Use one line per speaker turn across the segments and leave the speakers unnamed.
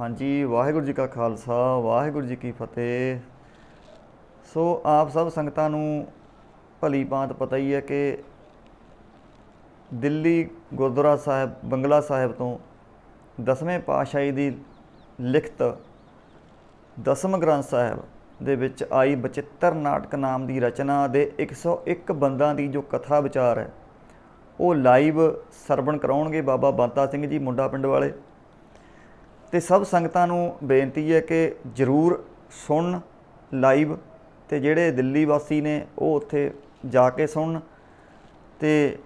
ਹਾਂਜੀ ਵਾਹਿਗੁਰੂ ਜੀ ਕਾ ਖਾਲਸਾ ਵਾਹਿਗੁਰੂ ਜੀ ਕੀ ਫਤਿਹ ਸੋ ਆਪ ਸਭ ਸੰਗਤਾਂ ਨੂੰ ਭਲੀ ਬਾਤ ਪਤਾ ਹੀ ਹੈ ਕਿ ਦਿੱਲੀ ਗੁਰਦੁਆਰਾ ਸਾਹਿਬ ਬੰਗਲਾ ਸਾਹਿਬ ਤੋਂ ਦਸਵੇਂ ਪਾਤਸ਼ਾਹੀ ਦੀ ਲਿਖਤ ਦਸਮ ਗ੍ਰੰਥ ਸਾਹਿਬ ਦੇ ਵਿੱਚ ਆਈ ਬਚਿੱਤਰ ਨਾਟਕ ਨਾਮ ਦੀ ਰਚਨਾ ਦੇ 101 ਬੰਦਾਂ ਦੀ ਜੋ ਕਥਾ ਵਿਚਾਰ ਹੈ ਉਹ ਲਾਈਵ ਸਰਵਣ ਕਰਾਉਣਗੇ ਬਾਬਾ ਬੰਤਾ ਸਿੰਘ ਜੀ ਮੁੰਡਾ ਪਿੰਡ ਵਾਲੇ ਤੇ ਸਭ ਸੰਗਤਾਂ ਨੂੰ ਬੇਨਤੀ ਹੈ ਕਿ ਜਰੂਰ ਸੁਣ ਲਾਈਵ ਤੇ ਜਿਹੜੇ ਦਿੱਲੀ ਵਾਸੀ ਨੇ ਉਹ ਉੱਥੇ ਜਾ ਕੇ ਸੁਣਨ ਤੇ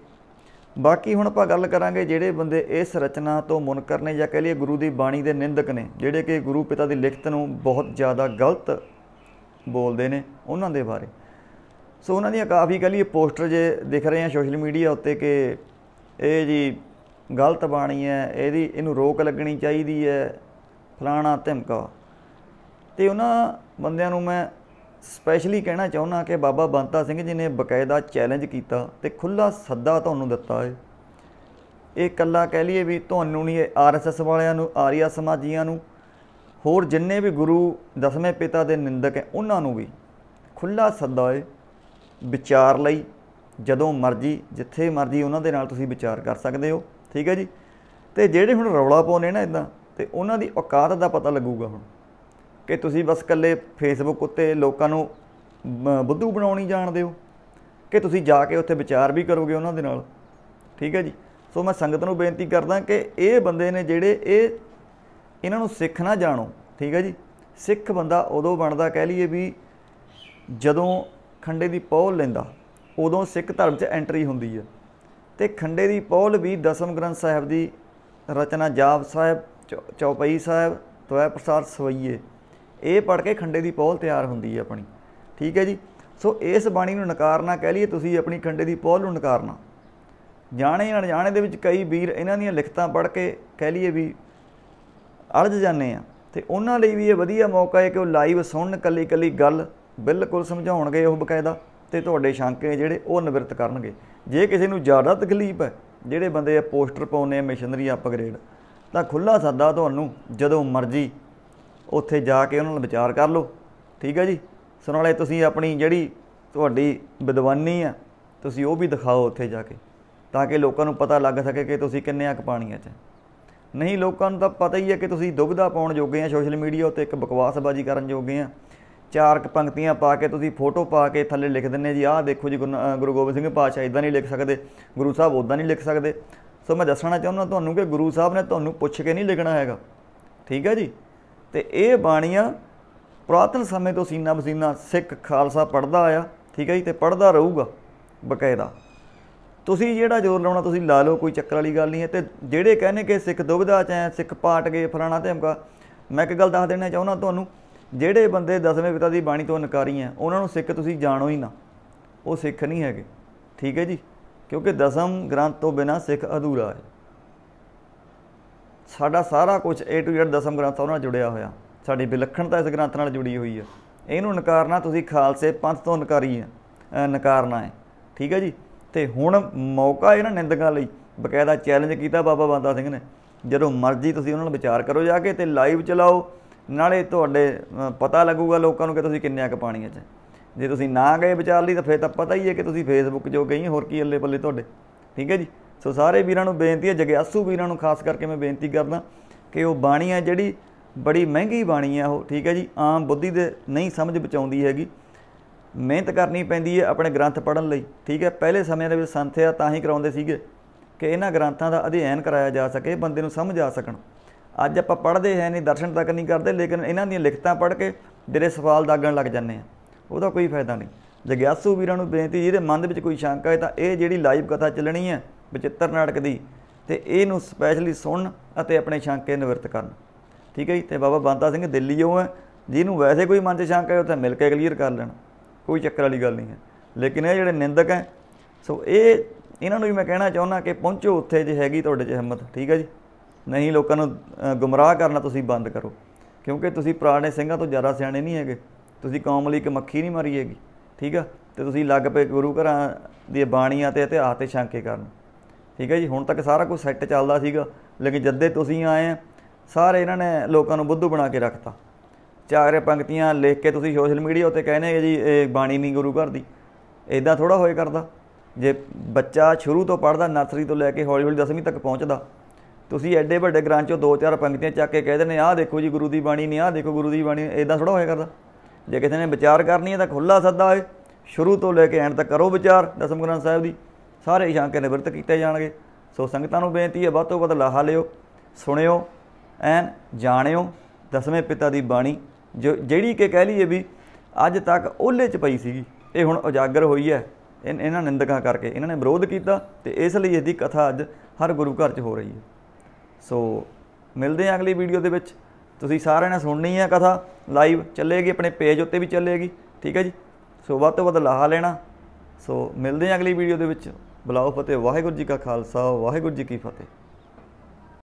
ਬਾਕੀ ਹੁਣ ਆਪਾਂ ਗੱਲ ਕਰਾਂਗੇ ਜਿਹੜੇ ਬੰਦੇ ਇਸ ਰਚਨਾ ਤੋਂ ਮੁਨਕਰ ਨੇ ਜਾਂ ਕਹ ਲਈਏ ਗੁਰੂ ਦੀ ਬਾਣੀ ਦੇ ਨਿੰਦਕ ਨੇ ਜਿਹੜੇ ਕਿ ਗੁਰੂ ਪਿਤਾ ਦੀ ਲਿਖਤ ਨੂੰ ਬਹੁਤ ਜ਼ਿਆਦਾ ਗਲਤ ਬੋਲਦੇ ਨੇ ਉਹਨਾਂ ਦੇ ਬਾਰੇ ਸੋ ਉਹਨਾਂ ਦੀਆਂ ਕਾਫੀ ਕਹ ਲਈਏ ਪੋਸਟਰ ਜੇ ਦਿਖ ਰਹੇ ਆ ਸੋਸ਼ਲ ਮੀਡੀਆ ਉੱਤੇ ਕਿ ਇਹ ਜੀ ਗਲਤ ਬਾਣੀ ਹੈ ਇਹਦੀ ਇਹਨੂੰ ਰੋਕ ਲੱਗਣੀ ਚਾਹੀਦੀ ਹੈ ਫਲਾਣਾ ਧਮਕਾ ਤੇ ਉਹਨਾਂ ਬੰਦਿਆਂ ਨੂੰ ਮੈਂ ਸਪੈਸ਼ਲੀ ਕਹਿਣਾ ਚਾਹੁੰਦਾ ਕਿ ਬਾਬਾ ਬੰਤਾ ਸਿੰਘ ਜੀ ਨੇ ਬਕਾਇਦਾ ਚੈਲੰਜ ਕੀਤਾ ਤੇ ਖੁੱਲਾ ਸੱਦਾ ਤੁਹਾਨੂੰ ਦਿੱਤਾ ਹੈ ਇਹ ਕੱਲਾ ਕਹਿ ਲਈਏ ਵੀ ਤੁਹਾਨੂੰ ਨਹੀਂ ਇਹ ਆਰਐਸਐਸ ਵਾਲਿਆਂ ਨੂੰ ਆਰੀਆ ਸਮਾਜੀਆਂ ਨੂੰ ਹੋਰ ਜਿੰਨੇ ਵੀ ਗੁਰੂ ਦਸਵੇਂ ਪਿਤਾ ਦੇ ਨਿੰਦਕ ਹੈ ਉਹਨਾਂ ਨੂੰ ਵੀ ਖੁੱਲਾ ਸੱਦਾ ਹੈ ਵਿਚਾਰ ਲਈ ਜਦੋਂ ਮਰਜ਼ੀ ਜਿੱਥੇ ਮਰਜ਼ੀ ਉਹਨਾਂ ਦੇ ਨਾਲ ਤੁਸੀਂ ਵਿਚਾਰ ਕਰ ਸਕਦੇ ਹੋ ਠੀਕ ਹੈ ਜੀ ਤੇ ਜਿਹੜੇ ਹੁਣ ਰੌਲਾ ਪਾਉਨੇ ਨਾ ਇਦਾਂ ਤੇ ਉਹਨਾਂ ਦੀ ਔਕਾਤ ਦਾ ਪਤਾ ਲੱਗੂਗਾ ਹੁਣ ਕਿ ਤੁਸੀਂ ਬਸ ਇਕੱਲੇ ਫੇਸਬੁੱਕ ਉੱਤੇ ਲੋਕਾਂ ਨੂੰ ਬੁੱਧੂ ਬਣਾਉਣੀ ਜਾਣਦੇ ਹੋ ਕਿ ਤੁਸੀਂ ਜਾ ਕੇ ਉੱਥੇ ਵਿਚਾਰ ਵੀ ਕਰੋਗੇ ਉਹਨਾਂ ਦੇ ਨਾਲ ਠੀਕ ਹੈ ਜੀ ਸੋ ਮੈਂ ਸੰਗਤ ਨੂੰ ਬੇਨਤੀ ਕਰਦਾ ਕਿ ਇਹ ਬੰਦੇ ਨੇ ਜਿਹੜੇ ਇਹ ਇਹਨਾਂ ਨੂੰ ਸਿੱਖ ਨਾ ਜਾਣੋ ਠੀਕ ਹੈ ਜੀ ਸਿੱਖ ਬੰਦਾ ਉਦੋਂ ਬਣਦਾ ਕਹਿ ਲਈਏ ਵੀ ਜਦੋਂ ਖੰਡੇ ਦੀ ਪੌਲ ਲੈਂਦਾ ਉਦੋਂ ਸਿੱਖ ਧਰਮ 'ਚ ਐਂਟਰੀ ਹੁੰਦੀ ਹੈ ਤੇ ਖੰਡੇ ਦੀ ਪੌਲ ਵੀ ਦਸਮ ਗ੍ਰੰਥ ਸਾਹਿਬ ਦੀ ਰਚਨਾ ਜਾਪ ਸਾਹਿਬ ਚੌਪਈ ਸਾਹਿਬ ਤਵੈ ਪ੍ਰਸਾਦ ਸਵਈਏ ਇਹ ਪੜ ਕੇ ਖੰਡੇ ਦੀ ਪੌਲ ਤਿਆਰ ਹੁੰਦੀ ਹੈ ਆਪਣੀ ਠੀਕ ਹੈ ਜੀ ਸੋ ਇਸ ਬਾਣੀ ਨੂੰ ਨਕਾਰਨਾ ਕਹਿ ਲਈਏ ਤੁਸੀਂ ਆਪਣੀ ਖੰਡੇ ਦੀ ਪੌਲ ਨੂੰ ਨਕਾਰਨਾ ਜਾਣੇ ਅਣਜਾਣੇ ਦੇ ਵਿੱਚ ਕਈ ਵੀਰ ਇਹਨਾਂ ਦੀਆਂ ਲਿਖਤਾਂ ਪੜ ਕੇ ਕਹਿ ਲਈਏ ਵੀ ਅਲਜ ਜਾਂਦੇ ਆ ਤੇ ਉਹਨਾਂ ਲਈ ਵੀ ਇਹ ਵਧੀਆ ਮੌਕਾ ਹੈ ਕਿ ਉਹ ਲਾਈਵ ਸੁਣਨ ਕੱਲੀ ਕੱਲੀ ਗੱਲ ਬਿਲਕੁਲ ਸਮਝਾਉਣਗੇ ਉਹ ਬਕਾਇਦਾ ਤੇ ਤੁਹਾਡੇ ਸ਼ੰਕੇ ਜਿਹੜੇ ਉਹ ਨਿਵਰਤ ਕਰਨਗੇ ਜੇ ਕਿਸੇ ਨੂੰ ਜ਼ਿਆਦਾ ਤਕਲੀਫ ਹੈ ਜਿਹੜੇ ਬੰਦੇ ਆ ਪੋਸਟਰ ਪਾਉਨੇ ਆ ਮਿਸ਼ਨਰੀ ਅਪਗ੍ਰੇਡ ਤਾਂ ਖੁੱਲਾ ਸੱਦਾ ਤੁਹਾਨੂੰ ਜਦੋਂ ਮਰਜ਼ੀ ਉੱਥੇ ਜਾ ਕੇ ਉਹਨਾਂ ਨਾਲ ਵਿਚਾਰ ਕਰ ਲਓ ਠੀਕ ਹੈ ਜੀ ਸੋ ਨਾਲੇ ਤੁਸੀਂ ਆਪਣੀ ਜਿਹੜੀ ਤੁਹਾਡੀ ਵਿਦਵਾਨੀ ਆ ਤੁਸੀਂ ਉਹ ਵੀ ਦਿਖਾਓ ਉੱਥੇ ਜਾ ਕੇ ਤਾਂ ਕਿ ਲੋਕਾਂ ਨੂੰ ਪਤਾ ਲੱਗ ਸਕੇ ਕਿ ਤੁਸੀਂ ਕਿੰਨੇ ਆਕ ਪਾਣੀਆਂ 'ਚ ਨਹੀਂ ਲੋਕਾਂ ਨੂੰ ਤਾਂ ਪਤਾ ਹੀ ਹੈ ਕਿ ਤੁਸੀਂ ਦੁਬਿਧਾ ਪਾਉਣ ਜੋਗੇ ਆ ਸੋਸ਼ਲ ਮੀਡੀਆ ਉੱਤੇ ਇੱਕ ਬਕਵਾਸਬਾਜ਼ੀ ਕਰਨ ਜੋਗੇ ਆ ਚਾਰ ਪੰਕਤੀਆਂ ਪਾ ਕੇ ਤੁਸੀਂ ਫੋਟੋ ਪਾ ਕੇ ਥੱਲੇ ਲਿਖ ਦਿੰਨੇ ਜੀ ਆਹ ਦੇਖੋ ਜੀ ਗੁਰੂ ਗੋਬਿੰਦ ਸਿੰਘ ਪਾਤਸ਼ਾਹ ਇਦਾਂ ਨਹੀਂ ਲਿਖ ਸਕਦੇ ਗੁਰੂ ਸਾਹਿਬ ਉਦਾਂ ਨਹੀਂ ਲਿਖ ਸਕਦੇ ਸੋ ਮੈਂ ਦੱਸਣਾ ਚਾਹੁੰਦਾ ਤੁਹਾਨੂੰ ਕਿ ਗੁਰੂ ਸਾਹਿਬ ਨੇ ਤੁਹਾਨੂੰ ਪੁੱਛ ਕੇ ਨਹੀਂ ਲਿਖਣਾ ਹੈਗਾ ਠੀਕ ਹੈ ਜੀ ਤੇ ਇਹ ਬਾਣੀਆਂ ਪ੍ਰਾਤਨ ਸਮੇਂ ਤੋਂ ਸੀਨਾ ਬਸੀਨਾ ਸਿੱਖ ਖਾਲਸਾ ਪੜਦਾ ਆਇਆ ਠੀਕ ਹੈ ਜੀ ਤੇ ਪੜਦਾ ਰਹੂਗਾ ਬਕਾਇਦਾ ਤੁਸੀਂ ਜਿਹੜਾ ਜ਼ੋਰ ਲਾਉਣਾ ਤੁਸੀਂ ਲਾ ਲਓ ਕੋਈ ਚੱਕਰ ਵਾਲੀ ਗੱਲ ਨਹੀਂ ਹੈ ਤੇ ਜਿਹੜੇ ਕਹਿੰਦੇ ਕਿ ਸਿੱਖ ਦੁਬਿਧਾ ਚ ਐ ਸਿੱਖ ਪਾਟ ਗਏ ਫਲਾਣਾ ਤੇ ਮੈਂ ਇੱਕ ਗੱਲ ਦੱਸ ਦੇਣਾ ਚਾਹੁੰਦਾ ਤੁਹਾਨੂੰ ਜਿਹੜੇ ਬੰਦੇ ਦਸਵੇਂ ਪਿਤਾ ਦੀ ਬਾਣੀ ਤੋਂ ਇਨਕਾਰੀ ਆ ਉਹਨਾਂ ਨੂੰ ਸਿੱਖ ਤੁਸੀਂ ਜਾਣੋ ਹੀ ਨਾ ਉਹ ਸਿੱਖ ਨਹੀਂ ਹੈਗੇ ਠੀਕ ਹੈ ਜੀ ਕਿਉਂਕਿ ਦਸਮ ਗ੍ਰੰਥ ਤੋਂ ਬਿਨਾ ਸਿੱਖ ਅਧੂਰਾ ਹੈ ਸਾਡਾ ਸਾਰਾ ਕੁਝ ਏ ਟੂ Z ਦਸਮ ਗ੍ਰੰਥ ਉਹਨਾਂ ਨਾਲ ਜੁੜਿਆ ਹੋਇਆ ਸਾਡੀ ਵਿਲੱਖਣਤਾ ਇਸ ਗ੍ਰੰਥ ਨਾਲ ਜੁੜੀ ਹੋਈ ਹੈ ਇਹਨੂੰ ਨਕਾਰਨਾ ਤੁਸੀਂ ਖਾਲਸੇ ਪੰਥ ਤੋਂ ਨਕਾਰੀ ਹੈ ਨਕਾਰਨਾ ਹੈ ਠੀਕ ਹੈ ਜੀ ਤੇ ਹੁਣ ਮੌਕਾ ਇਹਨਾਂ ਨਿੰਦਕਾਂ ਲਈ ਬਕਾਇਦਾ ਚੈਲੰਜ ਕੀਤਾ ਬਾਬਾ ਬੰਦਾ ਸਿੰਘ ਨੇ ਜਦੋਂ ਮਰਜ਼ੀ ਤੁਸੀਂ ਉਹਨਾਂ ਨਾਲ ਵਿਚਾਰ ਕਰੋ ਜਾ ਕੇ ਤੇ ਲਾਈਵ ਚਲਾਓ ਨਾਲੇ ਤੁਹਾਡੇ ਪਤਾ ਲੱਗੂਗਾ ਲੋਕਾਂ ਨੂੰ ਕਿ ਤੁਸੀਂ ਕਿੰਨੇ ਕੁ ਪਾਣੀ 'ਚ ਜੇ ਤੁਸੀਂ ਨਾ ਗਏ ਵਿਚਾਰ ਲਈ ਤਾਂ ਫੇਰ ਤਾਂ ਪਤਾ ਹੀ ਹੈ ਕਿ ਤੁਸੀਂ ਫੇਸਬੁੱਕ ਜੋ ਗਈ ਹੋਰ ਕੀ ਅੱਲੇ ਪੱਲੇ ਤੁਹਾਡੇ ਠੀਕ ਹੈ ਜੀ ਸੋ ਸਾਰੇ ਵੀਰਾਂ ਨੂੰ ਬੇਨਤੀ ਹੈ ਜਗਿਆਸੂ ਵੀਰਾਂ ਨੂੰ ਖਾਸ ਕਰਕੇ ਮੈਂ ਬੇਨਤੀ ਕਰਦਾ ਕਿ ਉਹ ਬਾਣੀ ਹੈ ਜਿਹੜੀ ਬੜੀ ਮਹਿੰਗੀ ਬਾਣੀ ਹੈ ਉਹ ਠੀਕ ਹੈ ਜੀ ਆਮ ਬੁੱਧੀ ਦੇ ਨਹੀਂ ਸਮਝ ਬਚਾਉਂਦੀ ਹੈਗੀ ਮਿਹਨਤ ਕਰਨੀ ਪੈਂਦੀ ਹੈ ਆਪਣੇ ਗ੍ਰੰਥ ਪੜਨ ਲਈ ਠੀਕ ਹੈ ਪਹਿਲੇ ਸਮਿਆਂ ਦੇ ਵਿੱਚ ਸੰਥਿਆ ਤਾਂ ਹੀ ਕਰਾਉਂਦੇ ਸੀਗੇ ਕਿ ਇਹਨਾਂ ਗ੍ਰੰਥਾਂ ਦਾ ਅਧਿਐਨ ਕਰਾਇਆ ਜਾ ਸਕੇ ਬੰਦੇ ਨੂੰ ਸਮਝ ਆ ਸਕਣ ਅੱਜ ਆਪਾਂ ਪੜ੍ਹਦੇ ਹੈ ਨਹੀਂ ਦਰਸ਼ਨ ਤੱਕ ਨਹੀਂ ਕਰਦੇ ਲੇਕਿਨ ਇਹਨਾਂ ਦੀਆਂ ਲਿਖਤਾਂ ਪੜ੍ਹ ਕੇ ਦਿਲੇ ਸਵਾਲ ਦਾਗਣ ਲੱਗ ਜਾਂਦੇ ਆ ਉਹਦਾ ਕੋਈ ਫਾਇਦਾ ਨਹੀਂ ਜਗਿਆਸੂ ਵੀਰਾਂ ਨੂੰ ਬੇਨਤੀ ਜਿਹਦੇ ਮਨ ਦੇ ਵਿੱਚ ਕੋਈ ਸ਼ੰਕਾ ਹੈ ਤਾਂ ਇਹ ਜਿਹੜੀ ਲਾਈਵ ਕਥਾ ਚੱਲਣੀ ਹੈ ਬਚਿੱਤਰ ਨਾਟਕ ਦੀ ਤੇ ਇਹਨੂੰ ਸਪੈਸ਼ਲੀ ਸੁਣਨ ਅਤੇ ਆਪਣੇ ਸ਼ੰਕੇ ਨਿਵਰਤ ਕਰਨ ਠੀਕ ਹੈ ਜੀ ਤੇ ਬਾਬਾ ਬੰਤਾ ਸਿੰਘ ਦਿੱਲੀੋਂ ਹੈ ਜਿਹਨੂੰ ਵੈਸੇ ਕੋਈ ਮਨ 'ਚ ਸ਼ੰਕਾ ਹੈ ਉਹ ਤਾਂ ਮਿਲ ਕੇ ਕਲੀਅਰ ਕਰ ਲੈਣ ਕੋਈ ਚੱਕਰ ਵਾਲੀ ਗੱਲ ਨਹੀਂ ਹੈ ਲੇਕਿਨ ਇਹ ਜਿਹੜੇ ਨਿੰਦਕ ਹੈ ਸੋ ਇਹ ਇਹਨਾਂ ਨੂੰ ਵੀ ਮੈਂ ਕਹਿਣਾ ਚਾਹੁੰਦਾ ਕਿ ਪਹੁੰਚੋ ਉੱਥੇ ਜੇ ਹੈਗੀ ਤੁਹਾਡੇ 'ਚ ਹਿੰਮਤ ਠੀਕ ਹੈ ਜੀ ਨਹੀਂ ਲੋਕਾਂ ਨੂੰ ਗੁੰਮਰਾਹ ਕਰਨਾ ਤੁਸੀਂ ਬੰਦ ਕਰੋ ਕਿਉਂਕਿ ਤੁਸੀਂ ਪੁਰਾਣੇ ਸਿੰਘਾਂ ਤੋਂ ਜ਼ਿਆਦਾ ਸਿਆਣੇ ਨਹੀਂ ਹੈਗੇ ਤੁਸੀਂ ਕੌਮ ਲਈ ਇੱਕ ਮੱਖੀ ਨਹੀਂ ਮਾਰੀ ਹੈਗੀ ਠੀਕ ਆ ਤੇ ਤੁਸੀਂ ਲੱਗ ਪਏ ਗੁਰੂ ਘਰਾਂ ਦੀ ਬਾਣੀਆਂ ਤੇ ਇਤਿਹਾਸ ਤੇ ਸ਼ੰਕੇ ਕਰਨ ਠੀਕ ਹੈ ਜੀ ਹੁਣ ਤੱਕ ਸਾਰਾ ਕੁਝ ਸੈੱਟ ਚੱਲਦਾ ਸੀਗਾ ਲੇਕਿਨ ਜਦ ਤੁਸੀਂ ਆਏ ਸਾਰੇ ਇਹਨਾਂ ਨੇ ਲੋਕਾਂ ਨੂੰ ਬੁੱਧੂ ਬਣਾ ਕੇ ਰੱਖਤਾ ਚਾਰ ਪੰਕਤੀਆਂ ਲਿਖ ਕੇ ਤੁਸੀਂ ਸੋਸ਼ਲ ਮੀਡੀਆ ਉੱਤੇ ਕਹਿੰਦੇ ਜੀ ਇਹ ਬਾਣੀ ਨਹੀਂ ਗੁਰੂ ਘਰ ਦੀ ਇਦਾਂ ਥੋੜਾ ਹੋਏ ਕਰਦਾ ਜੇ ਬੱਚਾ ਸ਼ੁਰੂ ਤੋਂ ਪੜਦਾ ਨਰਸਰੀ ਤੋਂ ਲੈ ਕੇ ਹੌਲੀ ਹੌਲੀ 10ਵੀਂ ਤੱਕ ਪਹੁੰਚਦਾ ਤੁਸੀਂ ਐਡੇ ਵੱਡੇ ਗ੍ਰੰਥ ਚੋਂ ਦੋ ਚਾਰ ਪੰਕਤੀਆਂ ਚੱਕ ਕੇ ਕਹਿ ਦਿੰਦੇ ਆਹ ਦੇਖੋ ਜੀ ਗੁਰੂ ਦੀ ਬਾਣੀ ਨਹੀਂ ਆਹ ਦੇਖੋ ਗੁਰੂ ਦੀ ਬਾਣੀ ਇਦਾਂ ਥੋੜਾ ਹੋਇਆ ਕਰਦਾ ਜੇ ਕਿਸੇ ਨੇ ਵਿਚਾਰ ਕਰਨੀ ਹੈ ਤਾਂ ਖੁੱਲਾ ਸੱਦਾ ਹੈ ਸ਼ੁਰੂ ਤੋਂ ਲੈ ਕੇ ਐਂਡ ਤੱਕ ਕਰੋ ਵਿਚਾਰ ਦਸਮ ਗ੍ਰੰਥ ਸਾਹਿਬ ਦੀ ਸਾਰੇ ਇਸ਼ਾਂਕੇ ਨਿਵਰਤ ਕੀਤੇ ਜਾਣਗੇ ਸੋ ਸੰਗਤਾਂ ਨੂੰ ਬੇਨਤੀ ਹੈ ਵੱਧ ਤੋਂ ਵੱਧ ਲਾਹਾ ਲਿਓ ਸੁਣਿਓ ਐਨ ਜਾਣਿਓ ਦਸਵੇਂ ਪਿਤਾ ਦੀ ਬਾਣੀ ਜੋ ਜਿਹੜੀ ਕਿ ਕਹਿ ਲਈਏ ਵੀ ਅੱਜ ਤੱਕ ਓਲੇ ਚ ਪਈ ਸੀਗੀ ਇਹ ਹੁਣ ਉਜਾਗਰ ਹੋਈ ਹੈ ਇਹਨਾਂ ਨਿੰਦਕਾਂ ਕਰਕੇ ਇਹਨਾਂ ਨੇ ਵਿਰੋਧ ਕੀਤਾ ਤੇ ਇਸ ਲਈ ਇਹਦੀ ਕਥਾ ਅੱਜ ਹਰ ਗੁਰੂ ਘਰ 'ਚ ਹੋ ਰਹੀ ਹੈ ਸੋ ਮਿਲਦੇ ਆਂ ਅਗਲੀ ਵੀਡੀਓ ਦੇ ਵਿੱਚ ਤੁਸੀਂ ਸਾਰਿਆਂ ਨੇ ਸੁਣਨੀ ਹੈ ਕਥਾ ਲਾਈਵ ਚੱਲੇਗੀ ਆਪਣੇ ਪੇਜ ਉੱਤੇ ਵੀ ਚੱਲੇਗੀ ਠੀਕ ਹੈ ਜੀ ਸੋ ਵੱਧ ਤੋਂ ਵੱਧ ਲਾਹਾ ਲੈਣਾ ਸੋ ਮਿਲਦੇ ਆਂ ਅਗਲੀ ਵੀਡੀਓ ਦੇ ਵਿੱਚ ਬੁਲਾਓ ਫਤਿਹ ਵਾਹਿਗੁਰੂ ਜੀ ਕਾ ਖਾਲਸਾ ਵਾਹਿਗੁਰੂ ਜੀ ਕੀ ਫਤਿਹ